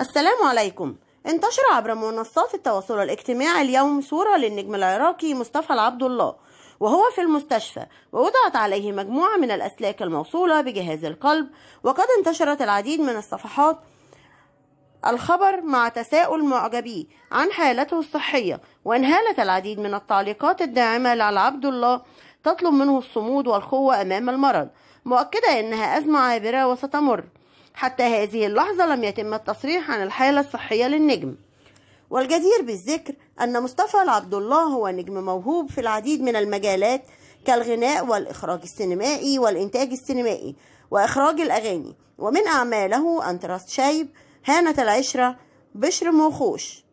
السلام عليكم انتشر عبر منصات التواصل الاجتماعي اليوم صورة للنجم العراقي مصطفى العبد الله وهو في المستشفى ووضعت عليه مجموعة من الأسلاك الموصولة بجهاز القلب وقد انتشرت العديد من الصفحات الخبر مع تساؤل معجبيه عن حالته الصحية وانهالت العديد من التعليقات الداعمة لعبد الله تطلب منه الصمود والقوة أمام المرض مؤكدة أنها أزمة عابرة وستمر حتى هذه اللحظة لم يتم التصريح عن الحالة الصحية للنجم والجدير بالذكر أن مصطفى العبد الله هو نجم موهوب في العديد من المجالات كالغناء والإخراج السينمائي والإنتاج السينمائي وإخراج الأغاني ومن أعماله أنتراست شايب هانة العشرة بشر موخوش